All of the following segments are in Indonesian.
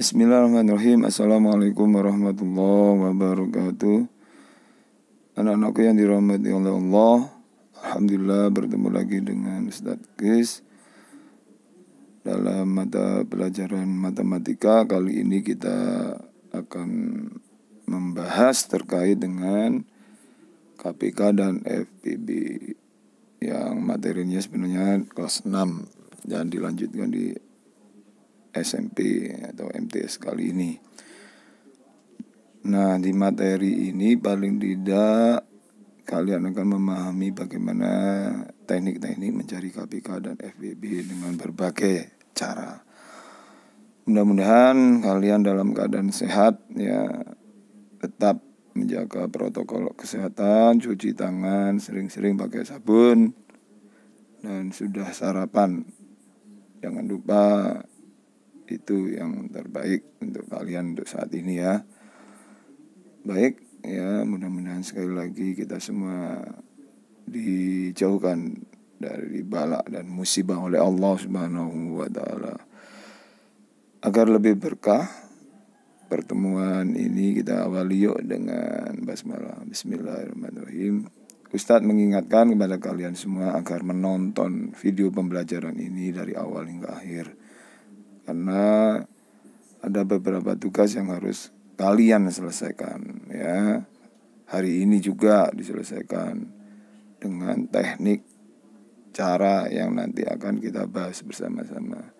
Bismillahirrahmanirrahim. Assalamualaikum warahmatullahi wabarakatuh. Anak-anakku yang dirahmati oleh Allah, alhamdulillah bertemu lagi dengan Ustadz Kis dalam mata pelajaran matematika. Kali ini kita akan membahas terkait dengan KPK dan FPB yang materinya sebenarnya kelas 6 dan dilanjutkan di SMP atau MTS kali ini. Nah, di materi ini paling tidak kalian akan memahami bagaimana teknik-teknik mencari KPK dan FBB dengan berbagai cara. Mudah-mudahan kalian dalam keadaan sehat ya tetap menjaga protokol kesehatan, cuci tangan, sering-sering pakai sabun dan sudah sarapan. Jangan lupa itu yang terbaik untuk kalian untuk saat ini ya baik ya mudah-mudahan sekali lagi kita semua dijauhkan dari balak dan musibah oleh Allah Subhanahu wa taala agar lebih berkah pertemuan ini kita awali yuk dengan basmalah bismillahirrahmanirrahim Ustadz mengingatkan kepada kalian semua agar menonton video pembelajaran ini dari awal hingga akhir karena ada beberapa tugas yang harus kalian selesaikan ya hari ini juga diselesaikan dengan teknik cara yang nanti akan kita bahas bersama-sama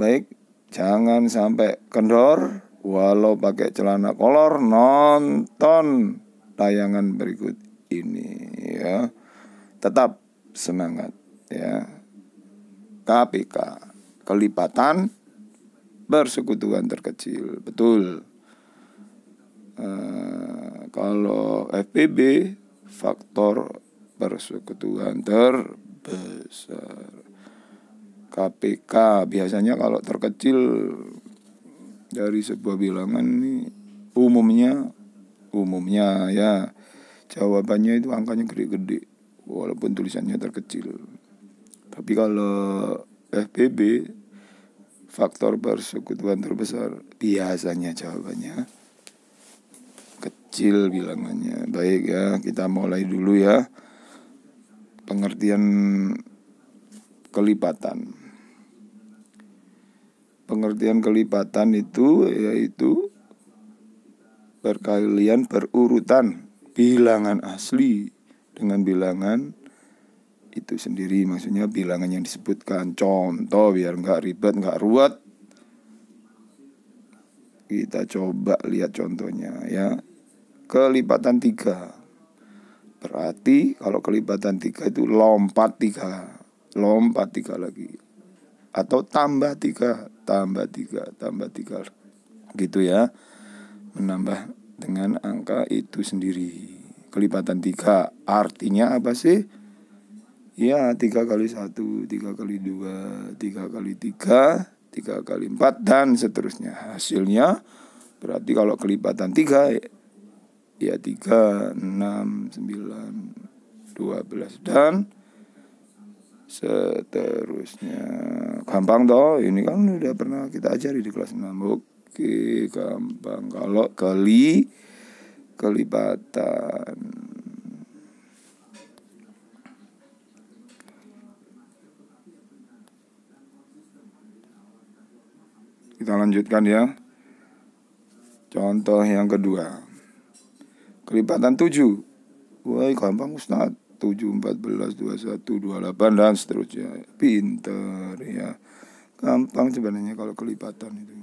baik jangan sampai kendor walau pakai celana kolor nonton tayangan berikut ini ya tetap semangat ya KPK kelipatan persekutuan terkecil betul uh, kalau FPB faktor persekutuan terbesar KPK biasanya kalau terkecil dari sebuah bilangan ini umumnya umumnya ya jawabannya itu angkanya gede-gede walaupun tulisannya terkecil tapi kalau FPB faktor persekutuan terbesar biasanya jawabannya kecil bilangannya baik ya kita mulai dulu ya pengertian kelipatan pengertian kelipatan itu yaitu perkalian berurutan bilangan asli dengan bilangan itu sendiri maksudnya bilangan yang disebutkan contoh biar nggak ribet nggak ruwet kita coba lihat contohnya ya kelipatan tiga berarti kalau kelipatan tiga itu lompat tiga lompat tiga lagi atau tambah tiga tambah tiga tambah tiga gitu ya menambah dengan angka itu sendiri kelipatan tiga artinya apa sih Iya tiga kali satu tiga kali dua tiga kali tiga tiga kali empat dan seterusnya hasilnya berarti kalau kelipatan tiga ya tiga enam sembilan dua belas dan seterusnya gampang toh ini kan udah pernah kita ajari di kelas enam oke gampang kalau kali kelipatan Kita lanjutkan ya. Contoh yang kedua. Kelipatan 7. woi gampang Ustaz. 7, 14, 21, 28 dan seterusnya. Pinter ya. Gampang sebenarnya kalau kelipatan itu.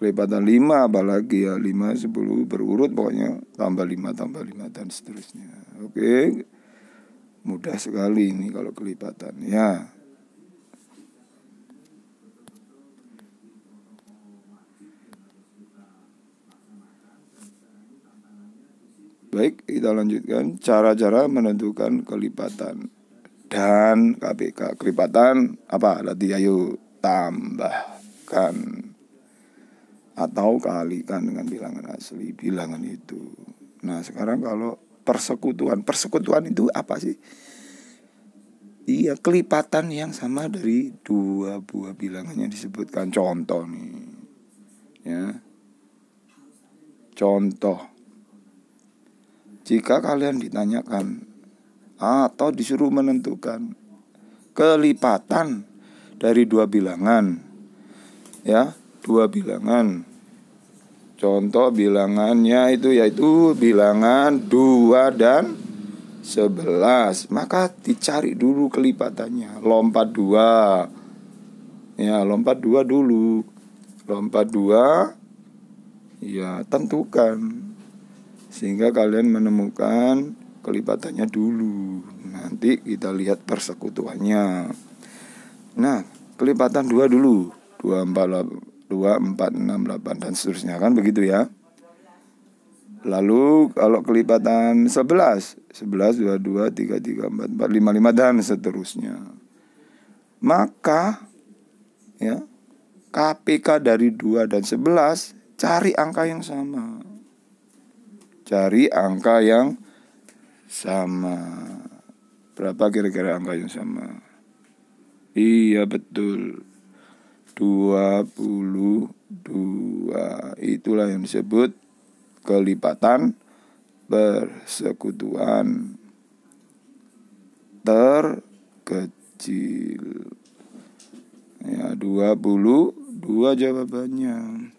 Kelipatan lima apalagi ya. lima sepuluh berurut pokoknya. Tambah lima tambah lima dan seterusnya. Oke. Mudah sekali ini kalau kelipatan ya. Baik, kita lanjutkan cara-cara menentukan kelipatan dan KPK kelipatan apa? Lati ayo tambahkan atau kalikan dengan bilangan asli bilangan itu. Nah, sekarang kalau persekutuan, persekutuan itu apa sih? Iya, kelipatan yang sama dari dua buah bilangan yang disebutkan contoh nih. Ya. Contoh jika kalian ditanyakan atau disuruh menentukan kelipatan dari dua bilangan, ya, dua bilangan. Contoh bilangannya itu yaitu bilangan 2 dan 11 Maka dicari dulu kelipatannya Lompat 2 Ya lompat 2 dulu Lompat 2 Ya tentukan sehingga kalian menemukan kelipatannya dulu nanti kita lihat persekutuannya nah kelipatan dua dulu dua empat dua empat enam delapan dan seterusnya kan begitu ya lalu kalau kelipatan sebelas sebelas dua dua tiga tiga empat empat lima lima dan seterusnya maka ya KPK dari dua dan sebelas cari angka yang sama cari angka yang sama. Berapa kira-kira angka yang sama? Iya betul. 22 itulah yang disebut kelipatan persekutuan terkecil. Ya, 22 jawabannya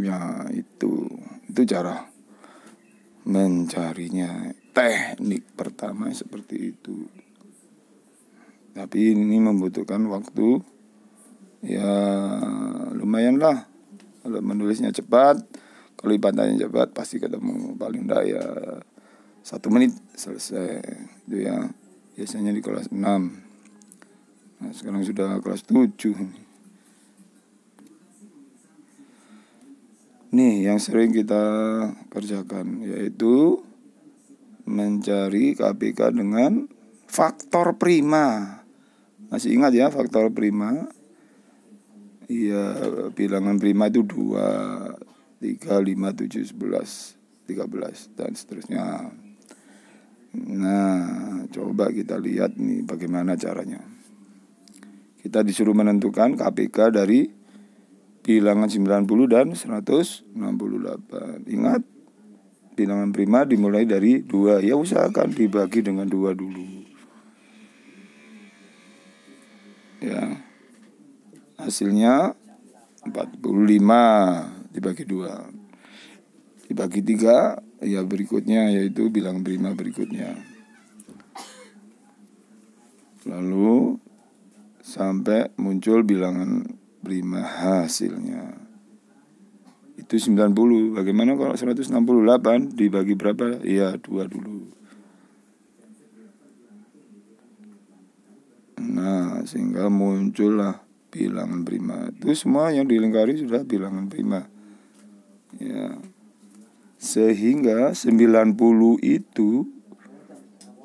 ya itu itu cara mencarinya teknik pertama seperti itu tapi ini membutuhkan waktu ya lumayan lah kalau menulisnya cepat kalau ibadahnya cepat pasti ketemu paling tidak ya satu menit selesai itu ya biasanya di kelas 6 nah sekarang sudah kelas 7 nih Ini yang sering kita kerjakan yaitu mencari KPK dengan faktor prima masih ingat ya faktor prima iya bilangan prima itu dua tiga lima tujuh sebelas tiga belas dan seterusnya nah coba kita lihat nih bagaimana caranya kita disuruh menentukan KPK dari bilangan 90 dan 168. Ingat, bilangan prima dimulai dari dua. Ya usahakan dibagi dengan dua dulu. Ya. Hasilnya 45 dibagi dua. Dibagi tiga, ya berikutnya yaitu bilangan prima berikutnya. Lalu sampai muncul bilangan Prima hasilnya itu 90 bagaimana kalau 168 dibagi berapa iya dua dulu nah sehingga muncullah bilangan prima itu semua yang dilingkari sudah bilangan prima ya sehingga 90 itu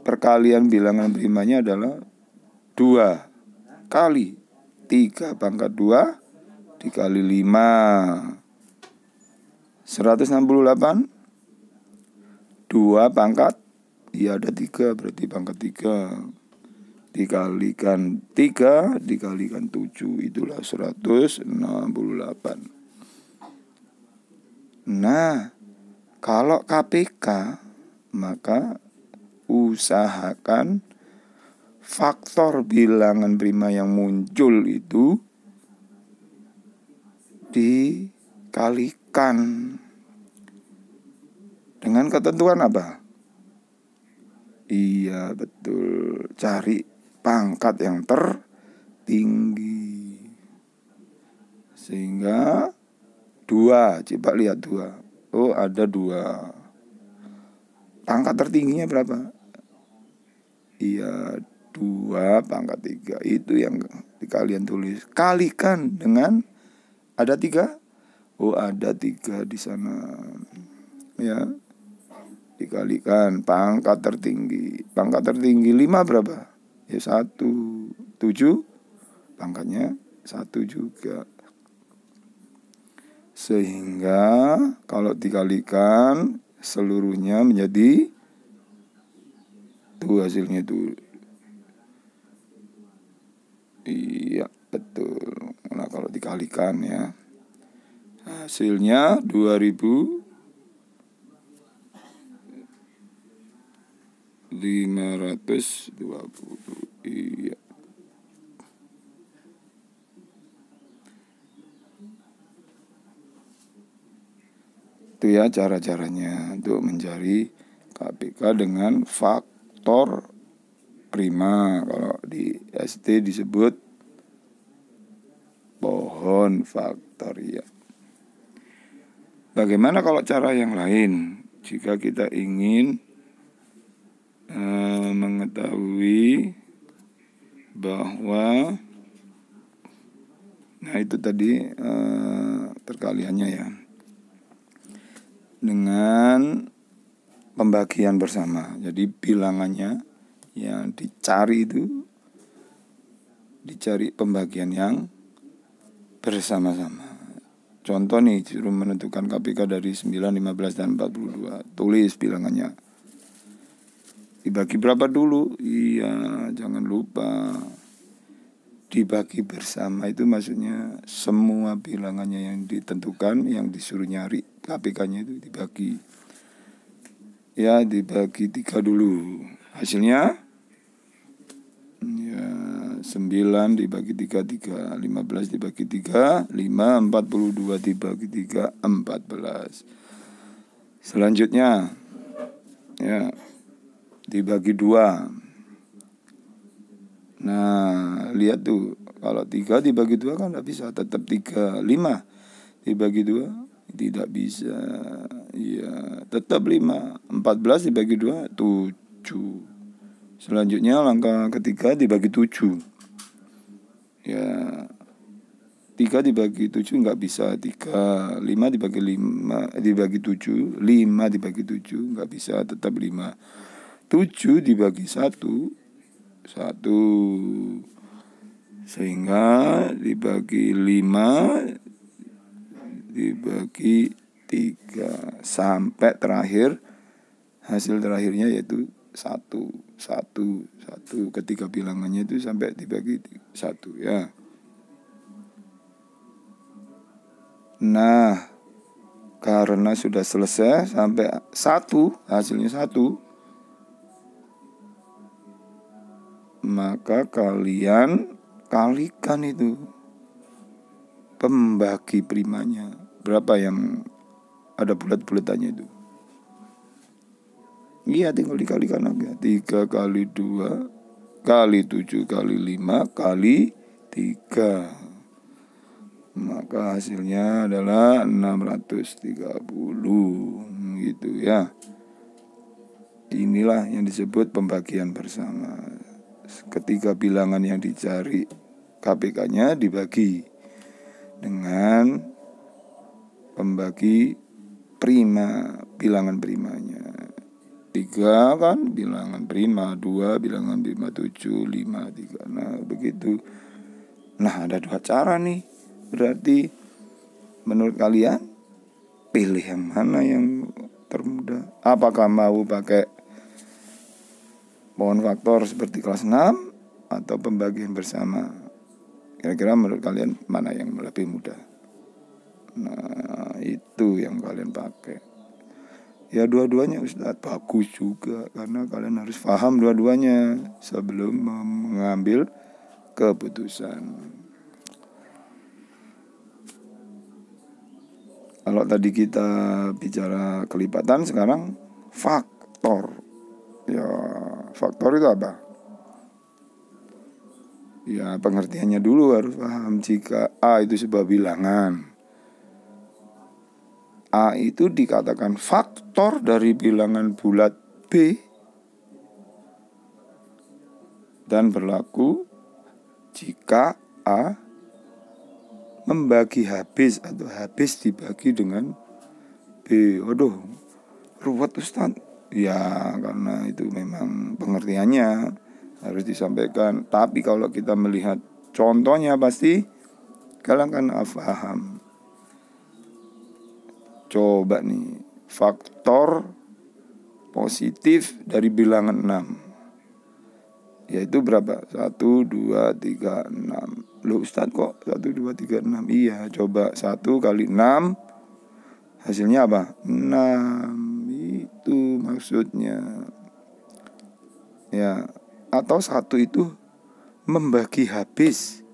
perkalian bilangan primanya adalah dua kali 3 pangkat 2 dikali 5 168 2 pangkat ya ada 3 berarti pangkat 3 Dikalikan 3 dikalikan 7 itulah 168 Nah kalau KPK maka usahakan faktor bilangan prima yang muncul itu dikalikan dengan ketentuan apa? Iya betul Cari pangkat yang tertinggi Sehingga Dua Coba lihat dua Oh ada dua Pangkat tertingginya berapa? Iya 2 pangkat 3 itu yang kalian tulis kalikan dengan ada 3 oh ada 3 di sana ya dikalikan pangkat tertinggi pangkat tertinggi 5 berapa ya 1 7 pangkatnya 1 juga sehingga kalau dikalikan seluruhnya menjadi tuh hasilnya itu Iya betul. Nah kalau dikalikan ya hasilnya 2000 520 iya itu ya cara-caranya untuk mencari KPK dengan faktor prima kalau di ST disebut pohon faktoria. Bagaimana kalau cara yang lain? Jika kita ingin e, mengetahui bahwa nah itu tadi e, terkaliannya ya dengan pembagian bersama. Jadi bilangannya yang dicari itu dicari pembagian yang bersama-sama. Contoh nih suruh menentukan KPK dari 9, 15 dan 42. Tulis bilangannya. Dibagi berapa dulu? Iya, jangan lupa. Dibagi bersama itu maksudnya semua bilangannya yang ditentukan yang disuruh nyari KPK-nya itu dibagi. Ya, dibagi tiga dulu. Hasilnya ya 9 dibagi 3 3 15 dibagi 3 5 42 dibagi 3 14 Selanjutnya ya dibagi 2 Nah, lihat tuh kalau 3 dibagi 2 kan tidak bisa iya, tetap 3 5 dibagi 2 tidak bisa ya tetap 5 14 dibagi 2 7 Selanjutnya langkah ketiga dibagi tujuh. Ya tiga dibagi tujuh nggak bisa tiga lima dibagi lima eh, dibagi tujuh lima dibagi tujuh nggak bisa tetap lima tujuh dibagi satu satu sehingga dibagi lima dibagi tiga sampai terakhir hasil terakhirnya yaitu satu satu satu ketika bilangannya itu sampai dibagi satu ya nah karena sudah selesai sampai satu hasilnya satu maka kalian kalikan itu pembagi primanya berapa yang ada bulat-bulatannya itu Iya tinggal dikalikan aja Tiga kali dua Kali tujuh kali lima Kali tiga Maka hasilnya adalah 630 Gitu ya Inilah yang disebut pembagian bersama Ketika bilangan yang dicari KPK-nya dibagi dengan pembagi prima bilangan primanya tiga kan bilangan prima dua bilangan prima tujuh lima tiga nah begitu nah ada dua cara nih berarti menurut kalian pilih yang mana yang termudah apakah mau pakai pohon faktor seperti kelas 6 atau pembagian bersama kira-kira menurut kalian mana yang lebih mudah nah itu yang kalian pakai ya dua-duanya Ustaz bagus juga karena kalian harus paham dua-duanya sebelum mengambil keputusan kalau tadi kita bicara kelipatan sekarang faktor ya faktor itu apa ya pengertiannya dulu harus paham jika A itu sebuah bilangan A itu dikatakan faktor dari bilangan bulat B dan berlaku jika A membagi habis atau habis dibagi dengan B. Waduh, ruwet Ustaz. Ya, karena itu memang pengertiannya harus disampaikan. Tapi kalau kita melihat contohnya pasti kalian akan paham. Coba nih, faktor positif dari bilangan 6 Yaitu berapa? 1, 2, 3, 6 lu Ustadz kok 1, 2, 3, 6 Iya coba 1 kali 6 Hasilnya apa? 6 Itu maksudnya Ya Atau satu itu Membagi habis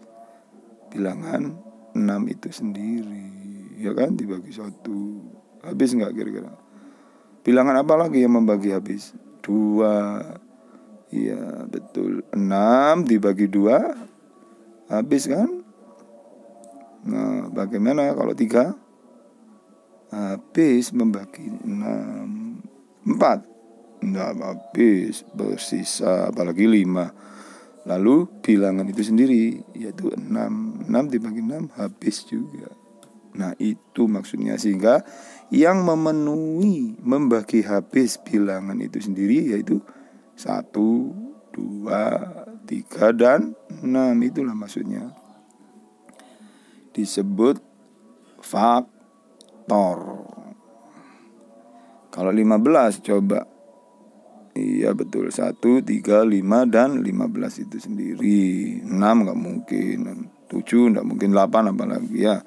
Bilangan 6 itu sendiri ya kan dibagi satu habis nggak kira-kira bilangan apa lagi yang membagi habis dua iya betul enam dibagi dua habis kan nah bagaimana kalau tiga habis membagi enam empat nggak habis bersisa apalagi lima lalu bilangan itu sendiri yaitu enam enam dibagi enam habis juga Nah, itu maksudnya sehingga yang memenuhi membagi habis bilangan itu sendiri yaitu satu, dua, tiga dan enam itulah maksudnya. Disebut faktor. Kalau 15 coba Iya betul 1, 3, 5 dan 15 itu sendiri 6 nggak mungkin 7 nggak mungkin 8 apalagi ya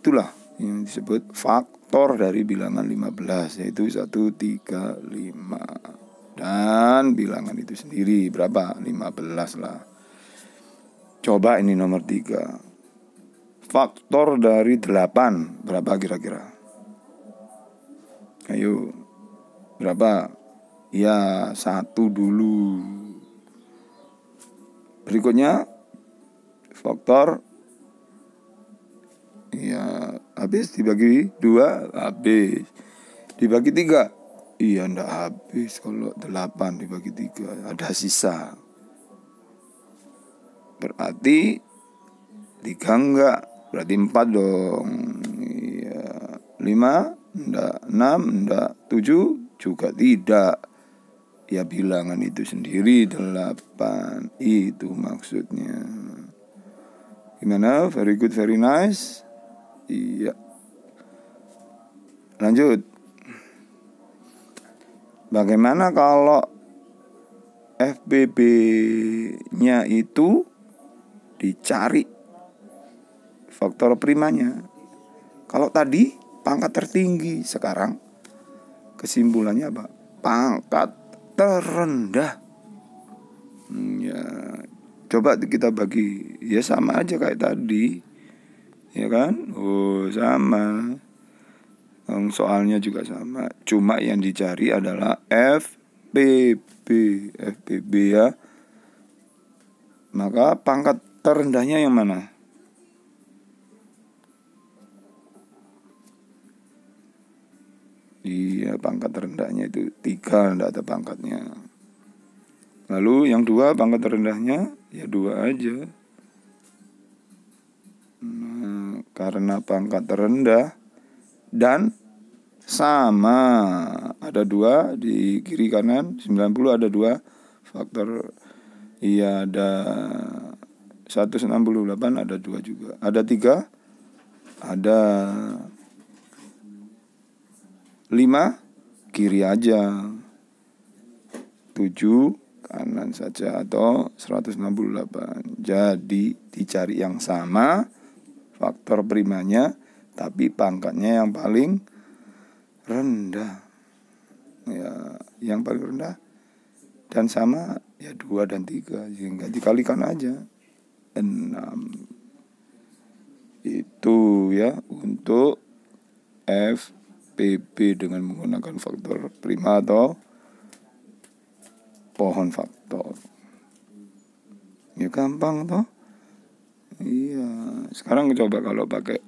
itulah yang disebut faktor dari bilangan 15 yaitu 135 dan bilangan itu sendiri berapa 15 lah coba ini nomor 3 faktor dari 8 berapa kira-kira ayo berapa ya satu dulu berikutnya faktor Iya, habis dibagi dua habis. Dibagi tiga, iya ndak habis. Kalau delapan dibagi tiga ada sisa. Berarti tiga enggak, berarti empat dong. Iya, lima ndak, enam ndak, tujuh juga tidak. Ya bilangan itu sendiri delapan itu maksudnya. Gimana? Very good, very nice. Iya. Lanjut. Bagaimana kalau FBB-nya itu dicari faktor primanya? Kalau tadi pangkat tertinggi, sekarang kesimpulannya apa? Pangkat terendah. Hmm, ya, coba kita bagi ya sama aja kayak tadi ya kan oh sama soalnya juga sama cuma yang dicari adalah FPB FPB ya maka pangkat terendahnya yang mana Iya pangkat terendahnya itu tiga tidak ada pangkatnya Lalu yang dua pangkat terendahnya ya dua aja Hmm, karena pangkat terendah dan sama ada dua di kiri kanan 90 ada dua faktor iya ada 168 ada dua juga ada tiga ada lima kiri aja tujuh kanan saja atau 168 jadi dicari yang sama faktor primanya tapi pangkatnya yang paling rendah ya yang paling rendah dan sama ya dua dan tiga sehingga dikalikan aja enam itu ya untuk FPP dengan menggunakan faktor prima atau pohon faktor ya gampang toh iya sekarang coba kalau pakai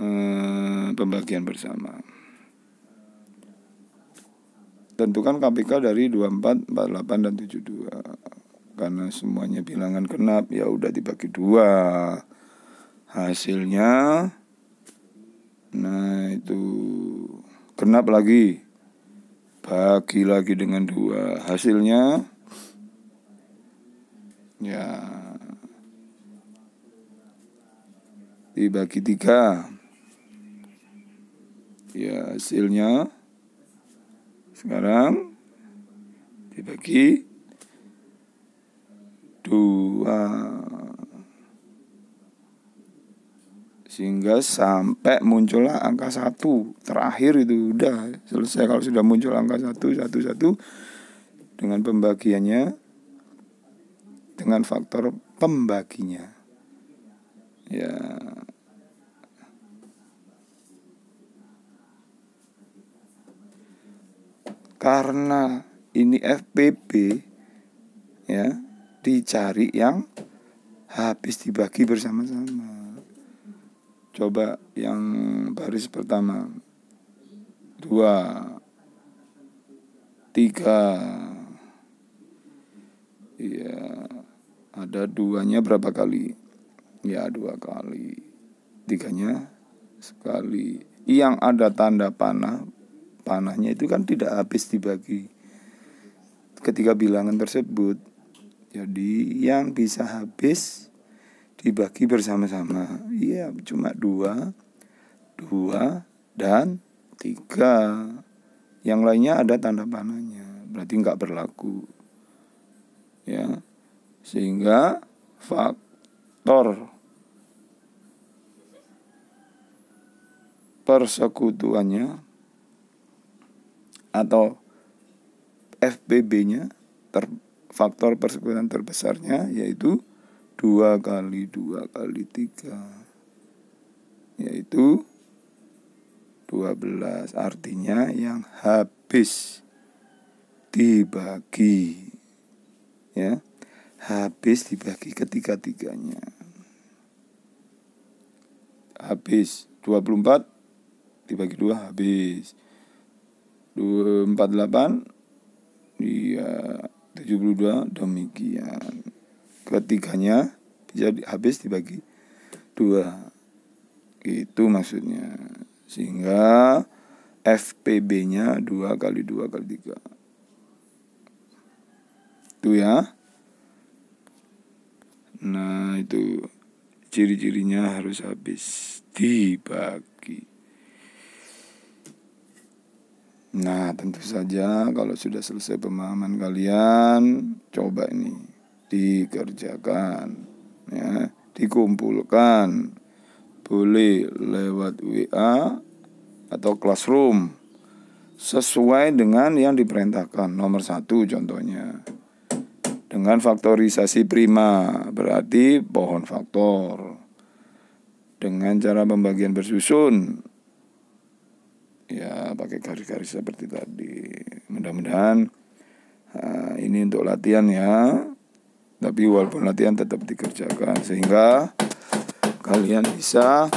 uh, pembagian bersama tentukan KPK dari 24, 48 dan 72 karena semuanya bilangan genap ya udah dibagi dua hasilnya nah itu genap lagi bagi lagi dengan dua hasilnya Ya. Dibagi tiga. Ya, hasilnya sekarang dibagi dua sehingga sampai muncullah angka satu terakhir itu udah selesai kalau sudah muncul angka satu satu satu dengan pembagiannya dengan faktor pembaginya. Ya. Karena ini FPB ya, dicari yang habis dibagi bersama-sama. Coba yang baris pertama. Dua tiga iya ada duanya berapa kali ya dua kali tiganya sekali yang ada tanda panah panahnya itu kan tidak habis dibagi ketika bilangan tersebut jadi yang bisa habis dibagi bersama-sama iya cuma dua dua dan tiga yang lainnya ada tanda panahnya berarti nggak berlaku ya sehingga faktor persekutuannya atau fbb nya ter, faktor persekutuan terbesarnya yaitu dua kali dua kali tiga yaitu 12 artinya yang habis dibagi ya habis dibagi ketiga-tiganya. Habis 24 dibagi dua habis. 248 iya 72 demikian. Ketiganya jadi habis dibagi dua. Itu maksudnya. Sehingga FPB-nya 2 kali 2 kali 3. Itu ya. Nah itu ciri-cirinya harus habis dibagi. Nah tentu saja kalau sudah selesai pemahaman kalian coba ini dikerjakan ya dikumpulkan boleh lewat WA atau classroom sesuai dengan yang diperintahkan nomor satu contohnya dengan faktorisasi prima berarti pohon faktor dengan cara pembagian bersusun ya pakai garis-garis seperti tadi mudah-mudahan nah, ini untuk latihan ya tapi walaupun latihan tetap dikerjakan sehingga kalian bisa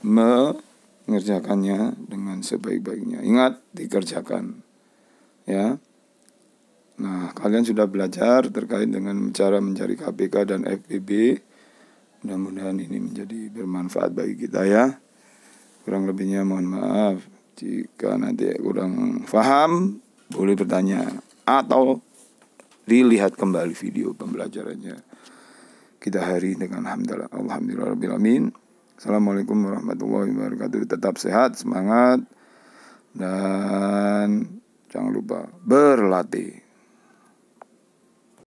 mengerjakannya dengan sebaik-baiknya ingat dikerjakan ya Nah, kalian sudah belajar terkait dengan cara mencari KPK dan FPB. Mudah-mudahan ini menjadi bermanfaat bagi kita ya. Kurang lebihnya mohon maaf jika nanti kurang paham boleh bertanya atau dilihat kembali video pembelajarannya kita hari dengan alhamdulillah alhamdulillah amin. assalamualaikum warahmatullahi wabarakatuh tetap sehat semangat dan jangan lupa berlatih